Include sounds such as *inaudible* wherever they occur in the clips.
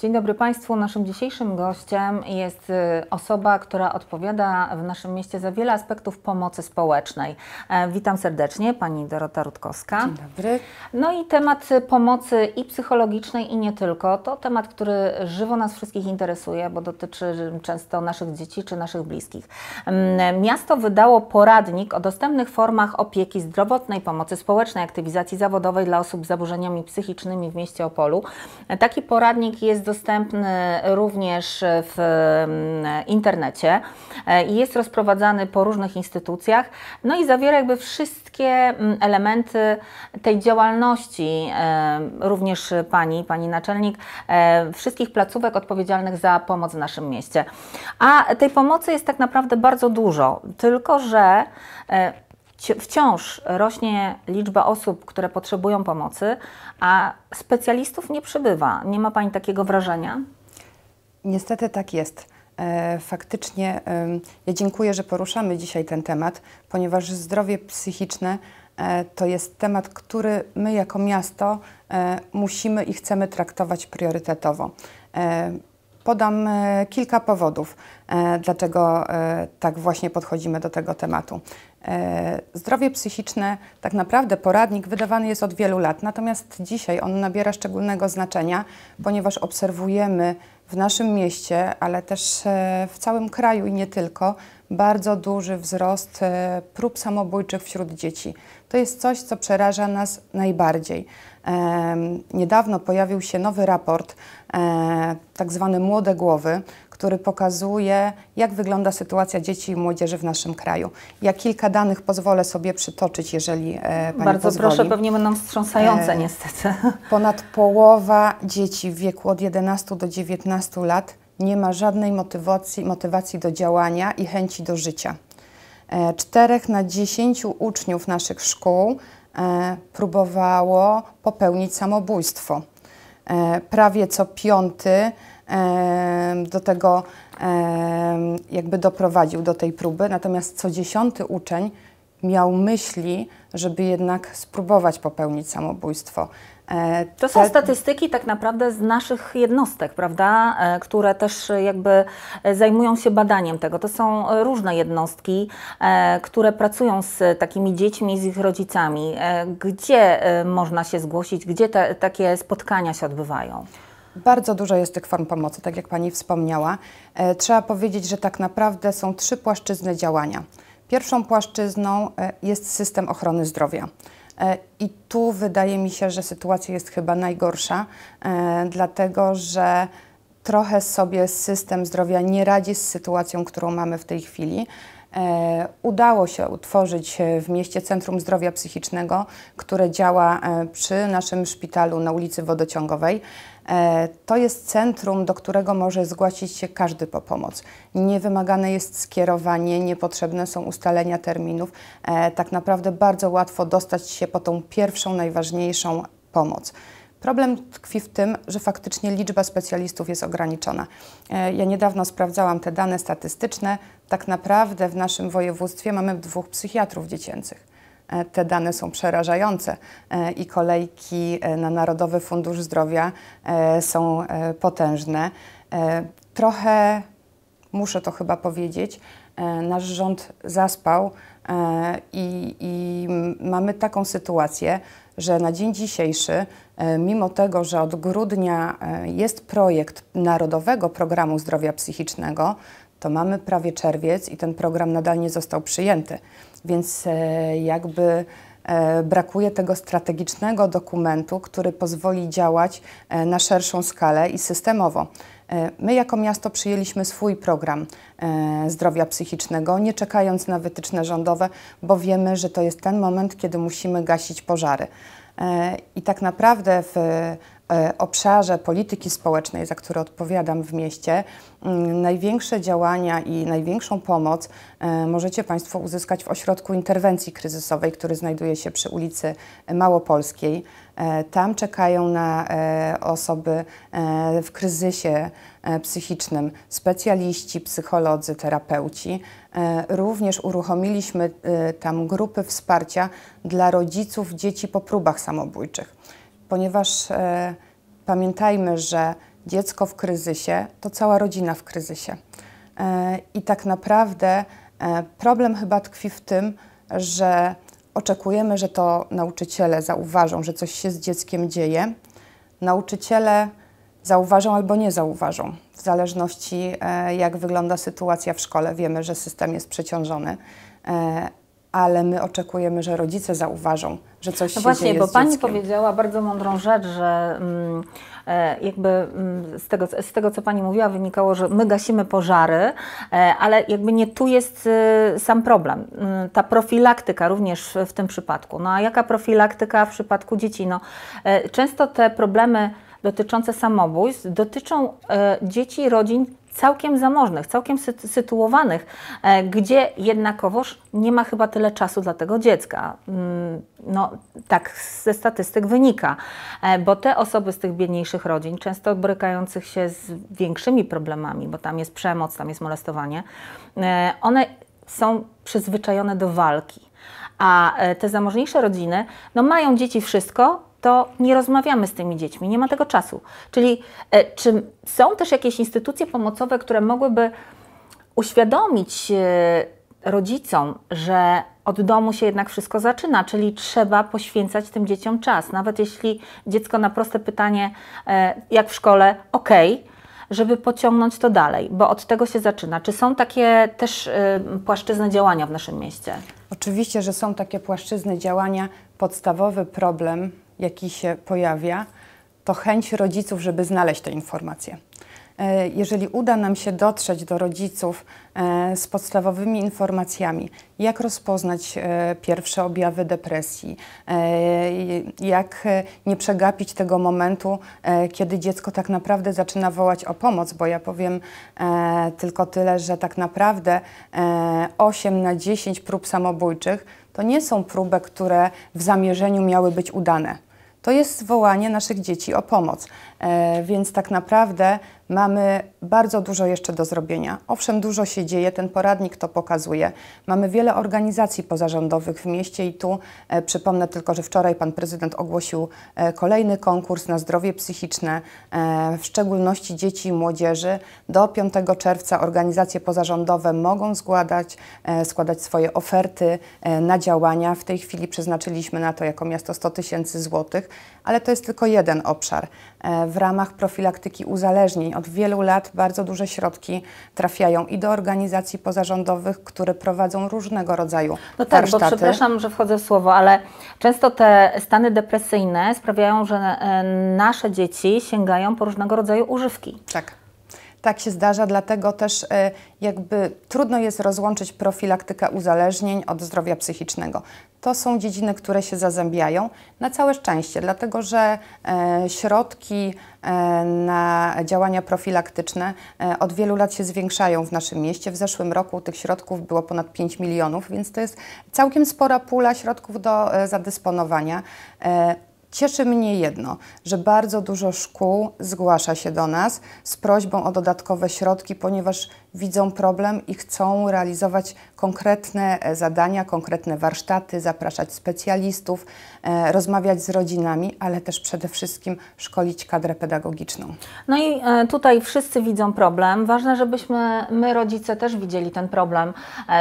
Dzień dobry Państwu. Naszym dzisiejszym gościem jest y, osoba, która odpowiada w naszym mieście za wiele aspektów pomocy społecznej. E, witam serdecznie, pani Dorota Rutkowska. Dzień dobry. No i temat pomocy i psychologicznej, i nie tylko. To temat, który żywo nas wszystkich interesuje, bo dotyczy y, często naszych dzieci czy naszych bliskich. Mm, miasto wydało poradnik o dostępnych formach opieki zdrowotnej, pomocy społecznej, aktywizacji zawodowej dla osób z zaburzeniami psychicznymi w mieście Opolu. E, taki poradnik jest dostępny również w mm, internecie e, i jest rozprowadzany po różnych instytucjach. No i zawiera jakby wszystkie mm, elementy tej działalności e, również pani, pani naczelnik, e, wszystkich placówek odpowiedzialnych za pomoc w naszym mieście. A tej pomocy jest tak naprawdę bardzo dużo, tylko że wciąż rośnie liczba osób, które potrzebują pomocy, a specjalistów nie przybywa. Nie ma Pani takiego wrażenia? Niestety tak jest. E, faktycznie ja dziękuję, że poruszamy dzisiaj ten temat, ponieważ zdrowie psychiczne e, to jest temat, który my jako miasto e, musimy i chcemy traktować priorytetowo. Podam e, kilka powodów, e, dlaczego e, tak właśnie podchodzimy do tego tematu. Zdrowie psychiczne, tak naprawdę poradnik wydawany jest od wielu lat, natomiast dzisiaj on nabiera szczególnego znaczenia, ponieważ obserwujemy w naszym mieście, ale też w całym kraju i nie tylko, bardzo duży wzrost prób samobójczych wśród dzieci. To jest coś, co przeraża nas najbardziej niedawno pojawił się nowy raport, e, tak zwany Młode Głowy, który pokazuje, jak wygląda sytuacja dzieci i młodzieży w naszym kraju. Ja kilka danych pozwolę sobie przytoczyć, jeżeli e, Pani Bardzo pozwoli. proszę, pewnie będą wstrząsające e, niestety. *laughs* Ponad połowa dzieci w wieku od 11 do 19 lat nie ma żadnej motywacji, motywacji do działania i chęci do życia. Czterech na 10 uczniów naszych szkół E, próbowało popełnić samobójstwo. E, prawie co piąty e, do tego jakby doprowadził do tej próby, natomiast co dziesiąty uczeń miał myśli, żeby jednak spróbować popełnić samobójstwo. E, to są statystyki tak naprawdę z naszych jednostek, prawda, e, które też jakby e, zajmują się badaniem tego. To są różne jednostki, które pracują z takimi dziećmi, z ich rodzicami. Gdzie można się zgłosić, gdzie te, takie spotkania się odbywają? Bardzo dużo jest tych form pomocy, tak jak Pani wspomniała. Trzeba powiedzieć, że tak naprawdę są trzy płaszczyzny działania. Pierwszą płaszczyzną e, jest system ochrony zdrowia. E, I tu wydaje mi się, że sytuacja jest chyba najgorsza, e, dlatego że trochę sobie system zdrowia nie radzi z sytuacją, którą mamy w tej chwili. Udało się utworzyć w mieście Centrum Zdrowia Psychicznego, które działa przy naszym szpitalu na ulicy Wodociągowej. E, to jest centrum, do którego może zgłosić się każdy po pomoc. Niewymagane jest skierowanie, niepotrzebne są ustalenia terminów. E, tak naprawdę bardzo łatwo dostać się po tą pierwszą, najważniejszą pomoc. Problem tkwi w tym, że faktycznie liczba specjalistów jest ograniczona. E, ja niedawno sprawdzałam te dane statystyczne. Tak naprawdę w naszym województwie mamy dwóch psychiatrów dziecięcych. E, te dane są przerażające e, i kolejki e, na Narodowy Fundusz Zdrowia są potężne. Trochę, muszę to chyba powiedzieć, nasz rząd zaspał i, i mamy taką sytuację, że na dzień dzisiejszy, mimo tego, że od grudnia jest projekt Narodowego Programu Zdrowia Psychicznego, to mamy prawie czerwiec i ten program nadal nie został przyjęty. Więc e, jakby e, brakuje tego strategicznego dokumentu, który pozwoli działać e, na szerszą skalę i systemowo. My jako miasto przyjęliśmy swój program zdrowia psychicznego, nie czekając na wytyczne rządowe, bo wiemy, że to jest ten moment, kiedy musimy gasić pożary. I tak naprawdę w E, obszarze polityki społecznej, za które odpowiadam w mieście, mm, największe działania i największą pomoc e, możecie Państwo uzyskać w ośrodku interwencji kryzysowej, który znajduje się przy ulicy Małopolskiej. E, tam czekają na osoby w kryzysie psychicznym specjaliści, psycholodzy, terapeuci. Również uruchomiliśmy tam grupy wsparcia dla rodziców dzieci po próbach samobójczych ponieważ e, pamiętajmy, że dziecko w kryzysie to cała rodzina w kryzysie. E, I tak naprawdę e, problem chyba tkwi w tym, że oczekujemy, że to nauczyciele zauważą, że coś się z dzieckiem dzieje. Nauczyciele zauważą albo nie zauważą, w zależności jak wygląda sytuacja w szkole. Wiemy, że system jest przeciążony, ale my oczekujemy, że rodzice zauważą, że coś no się właśnie, dzieje bo pani dzieckiem. powiedziała bardzo mądrą rzecz, że mm, e, jakby mm, z tego, z tego, co pani mówiła, wynikało, że my gasimy pożary, e, ale jakby nie tu jest y, sam problem. Mm, ta profilaktyka również w tym przypadku. No a jaka profilaktyka w przypadku dzieci? No, e, często te problemy dotyczące samobójstw dotyczą dzieci rodzin całkiem zamożnych, całkiem sytuowanych, e, gdzie jednakowoż nie ma chyba tyle czasu dla tego dziecka. Mm, no, tak ze statystyk wynika, e, bo te osoby z tych biedniejszych rodzin, często borykających się z większymi problemami, bo tam jest przemoc, tam jest molestowanie, e, one są przyzwyczajone do walki. A te zamożniejsze rodziny no, mają dzieci wszystko, to nie rozmawiamy z tymi dziećmi, nie ma tego czasu. Czyli e, czy są też jakieś instytucje pomocowe, które mogłyby uświadomić e, rodzicom, że od domu się jednak wszystko zaczyna, czyli trzeba poświęcać tym dzieciom czas. Nawet jeśli dziecko na proste pytanie, e, jak w szkole, ok, żeby pociągnąć to dalej, bo od tego się zaczyna. Czy są takie też płaszczyzny działania w naszym mieście? Oczywiście, że są takie płaszczyzny działania. Podstawowy problem jaki się pojawia, to chęć rodziców, żeby znaleźć te informacje. E, jeżeli uda nam się dotrzeć do rodziców e, z podstawowymi informacjami, jak rozpoznać e, pierwsze objawy depresji, jak nie przegapić tego momentu, kiedy dziecko tak naprawdę zaczyna wołać o pomoc, bo ja powiem tylko tyle, że tak naprawdę 8 na 10 prób samobójczych to nie są próby, które w zamierzeniu miały być udane to jest wołanie naszych dzieci o pomoc. E, więc tak naprawdę Mamy bardzo dużo jeszcze do zrobienia. Owszem, dużo się dzieje, ten poradnik to pokazuje. Mamy wiele organizacji pozarządowych w mieście i tu e, przypomnę tylko, że wczoraj pan prezydent ogłosił e, kolejny konkurs na zdrowie psychiczne, e, w szczególności dzieci i młodzieży. Do 5 czerwca organizacje pozarządowe mogą składać, e, składać swoje oferty e, na działania. W tej chwili przeznaczyliśmy na to jako miasto 100 tysięcy złotych, ale to jest tylko jeden obszar. E, w ramach profilaktyki uzależnień. Od wielu lat bardzo duże środki trafiają i do organizacji pozarządowych, które prowadzą różnego rodzaju No tak, warsztaty. bo przepraszam, że wchodzę w słowo, ale często te stany depresyjne sprawiają, że e, nasze dzieci sięgają po różnego rodzaju używki. Tak. Tak się zdarza, dlatego też e, jakby trudno jest rozłączyć profilaktykę uzależnień od zdrowia psychicznego. To są dziedziny, które się zazębiają na całe szczęście, dlatego że e, środki e, na działania profilaktyczne od wielu lat się zwiększają w naszym mieście. W zeszłym roku tych środków było ponad 5 milionów, więc to jest całkiem spora pula środków do zadysponowania. Cieszy mnie jedno, że bardzo dużo szkół zgłasza się do nas z prośbą o dodatkowe środki, ponieważ widzą problem i chcą realizować konkretne e, zadania, konkretne warsztaty, zapraszać specjalistów, e, rozmawiać z rodzinami, ale też przede wszystkim szkolić kadrę pedagogiczną. No i e, tutaj wszyscy widzą problem. Ważne, żebyśmy my, rodzice, też widzieli ten problem,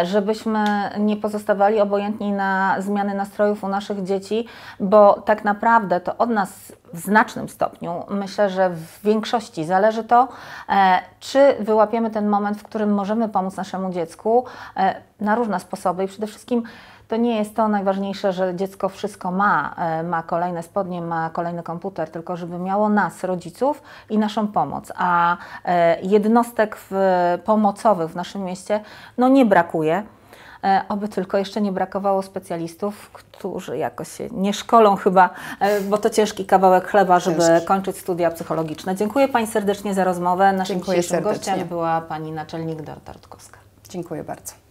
żebyśmy nie pozostawali obojętni na zmiany nastrojów u naszych dzieci, bo tak naprawdę naprawdę to od nas w znacznym stopniu, myślę, że w większości zależy to, e, czy wyłapiemy ten moment, w którym możemy pomóc naszemu dziecku e, na różne sposoby i przede wszystkim to nie jest to najważniejsze, że dziecko wszystko ma, e, ma kolejne spodnie, ma kolejny komputer, tylko żeby miało nas, rodziców i naszą pomoc. A jednostek w, pomocowych w naszym mieście no nie brakuje. E, oby tylko jeszcze nie brakowało specjalistów, którzy jakoś się nie szkolą chyba, e, bo to ciężki kawałek chleba, żeby ciężki. kończyć studia psychologiczne. Dziękuję Pani serdecznie za rozmowę. Naszym dzisiejszym gościem była Pani naczelnik Dorota Rutkowska. Dziękuję bardzo.